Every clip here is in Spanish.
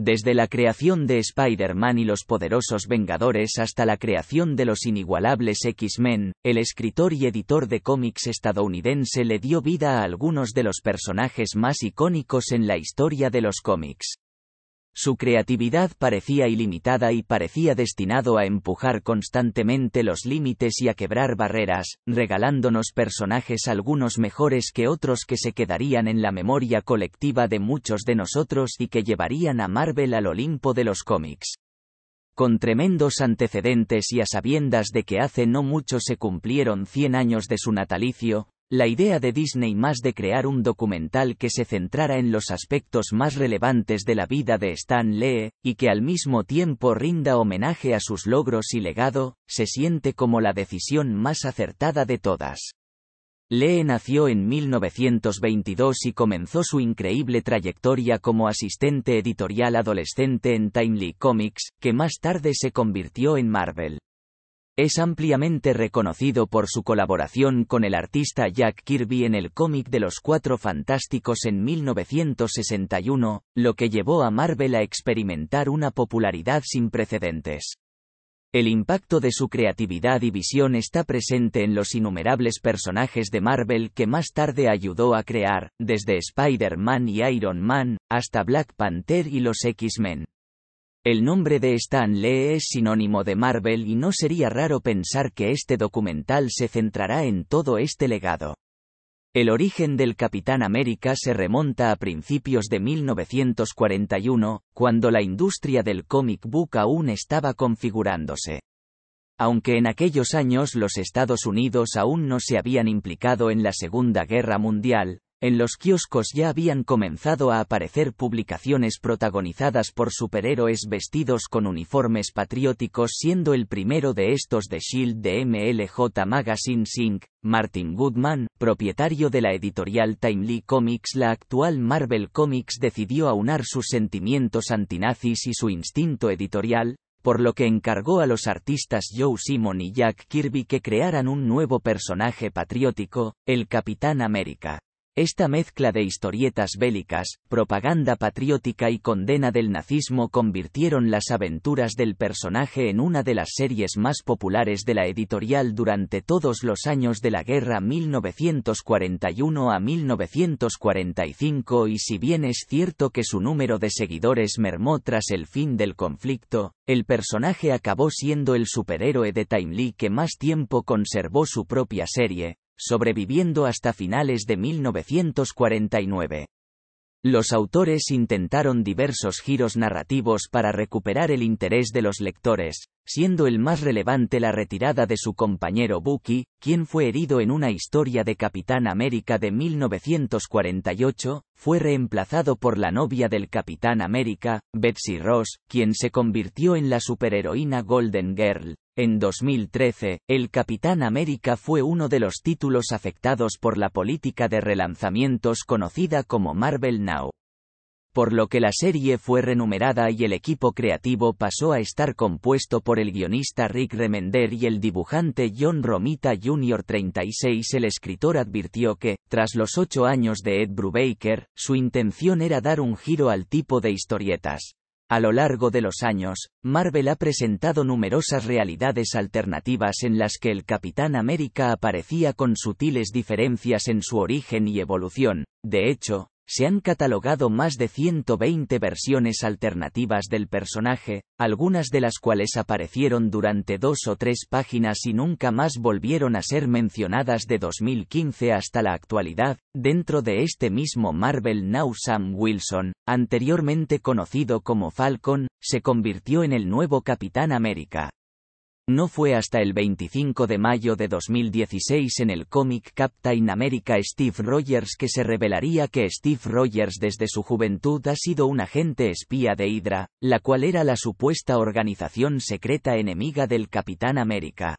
Desde la creación de Spider-Man y los poderosos Vengadores hasta la creación de los inigualables X-Men, el escritor y editor de cómics estadounidense le dio vida a algunos de los personajes más icónicos en la historia de los cómics. Su creatividad parecía ilimitada y parecía destinado a empujar constantemente los límites y a quebrar barreras, regalándonos personajes algunos mejores que otros que se quedarían en la memoria colectiva de muchos de nosotros y que llevarían a Marvel al Olimpo de los cómics. Con tremendos antecedentes y a sabiendas de que hace no mucho se cumplieron 100 años de su natalicio, la idea de Disney más de crear un documental que se centrara en los aspectos más relevantes de la vida de Stan Lee, y que al mismo tiempo rinda homenaje a sus logros y legado, se siente como la decisión más acertada de todas. Lee nació en 1922 y comenzó su increíble trayectoria como asistente editorial adolescente en Timely Comics, que más tarde se convirtió en Marvel. Es ampliamente reconocido por su colaboración con el artista Jack Kirby en el cómic de los Cuatro Fantásticos en 1961, lo que llevó a Marvel a experimentar una popularidad sin precedentes. El impacto de su creatividad y visión está presente en los innumerables personajes de Marvel que más tarde ayudó a crear, desde Spider-Man y Iron Man, hasta Black Panther y los X-Men. El nombre de Stan Lee es sinónimo de Marvel y no sería raro pensar que este documental se centrará en todo este legado. El origen del Capitán América se remonta a principios de 1941, cuando la industria del comic book aún estaba configurándose. Aunque en aquellos años los Estados Unidos aún no se habían implicado en la Segunda Guerra Mundial, en los kioscos ya habían comenzado a aparecer publicaciones protagonizadas por superhéroes vestidos con uniformes patrióticos siendo el primero de estos de Shield de MLJ Magazine Inc., Martin Goodman, propietario de la editorial Timely Comics la actual Marvel Comics decidió aunar sus sentimientos antinazis y su instinto editorial, por lo que encargó a los artistas Joe Simon y Jack Kirby que crearan un nuevo personaje patriótico, el Capitán América. Esta mezcla de historietas bélicas, propaganda patriótica y condena del nazismo convirtieron las aventuras del personaje en una de las series más populares de la editorial durante todos los años de la guerra 1941 a 1945 y si bien es cierto que su número de seguidores mermó tras el fin del conflicto, el personaje acabó siendo el superhéroe de Timely que más tiempo conservó su propia serie, sobreviviendo hasta finales de 1949. Los autores intentaron diversos giros narrativos para recuperar el interés de los lectores, siendo el más relevante la retirada de su compañero Bucky, quien fue herido en una historia de Capitán América de 1948, fue reemplazado por la novia del Capitán América, Betsy Ross, quien se convirtió en la superheroína Golden Girl, en 2013, el Capitán América fue uno de los títulos afectados por la política de relanzamientos conocida como Marvel Now. Por lo que la serie fue renumerada y el equipo creativo pasó a estar compuesto por el guionista Rick Remender y el dibujante John Romita Jr. 36. El escritor advirtió que, tras los ocho años de Ed Brubaker, su intención era dar un giro al tipo de historietas a lo largo de los años, Marvel ha presentado numerosas realidades alternativas en las que el Capitán América aparecía con sutiles diferencias en su origen y evolución. De hecho, se han catalogado más de 120 versiones alternativas del personaje, algunas de las cuales aparecieron durante dos o tres páginas y nunca más volvieron a ser mencionadas de 2015 hasta la actualidad, dentro de este mismo Marvel Now Sam Wilson, anteriormente conocido como Falcon, se convirtió en el nuevo Capitán América. No fue hasta el 25 de mayo de 2016 en el cómic Captain America Steve Rogers que se revelaría que Steve Rogers desde su juventud ha sido un agente espía de Hydra, la cual era la supuesta organización secreta enemiga del Capitán América.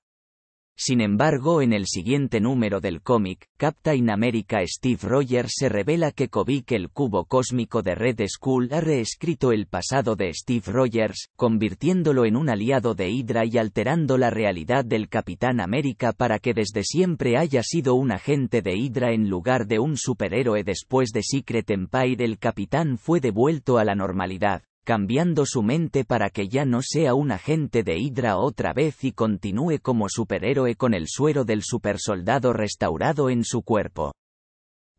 Sin embargo, en el siguiente número del cómic, Captain America Steve Rogers se revela que Kovic el cubo cósmico de Red Skull ha reescrito el pasado de Steve Rogers, convirtiéndolo en un aliado de Hydra y alterando la realidad del Capitán América para que desde siempre haya sido un agente de Hydra en lugar de un superhéroe después de Secret Empire el Capitán fue devuelto a la normalidad cambiando su mente para que ya no sea un agente de Hydra otra vez y continúe como superhéroe con el suero del supersoldado restaurado en su cuerpo.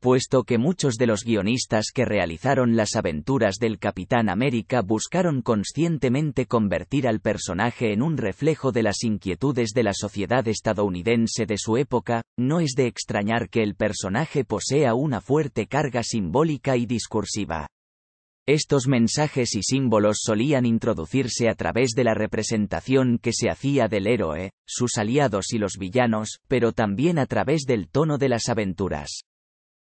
Puesto que muchos de los guionistas que realizaron las aventuras del Capitán América buscaron conscientemente convertir al personaje en un reflejo de las inquietudes de la sociedad estadounidense de su época, no es de extrañar que el personaje posea una fuerte carga simbólica y discursiva. Estos mensajes y símbolos solían introducirse a través de la representación que se hacía del héroe, sus aliados y los villanos, pero también a través del tono de las aventuras.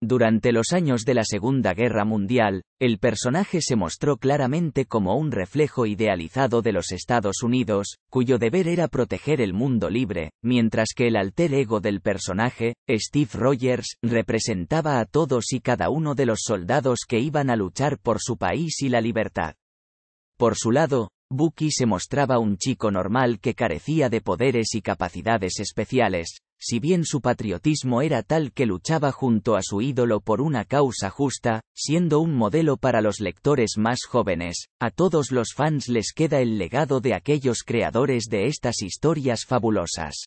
Durante los años de la Segunda Guerra Mundial, el personaje se mostró claramente como un reflejo idealizado de los Estados Unidos, cuyo deber era proteger el mundo libre, mientras que el alter ego del personaje, Steve Rogers, representaba a todos y cada uno de los soldados que iban a luchar por su país y la libertad. Por su lado, Bucky se mostraba un chico normal que carecía de poderes y capacidades especiales, si bien su patriotismo era tal que luchaba junto a su ídolo por una causa justa, siendo un modelo para los lectores más jóvenes, a todos los fans les queda el legado de aquellos creadores de estas historias fabulosas.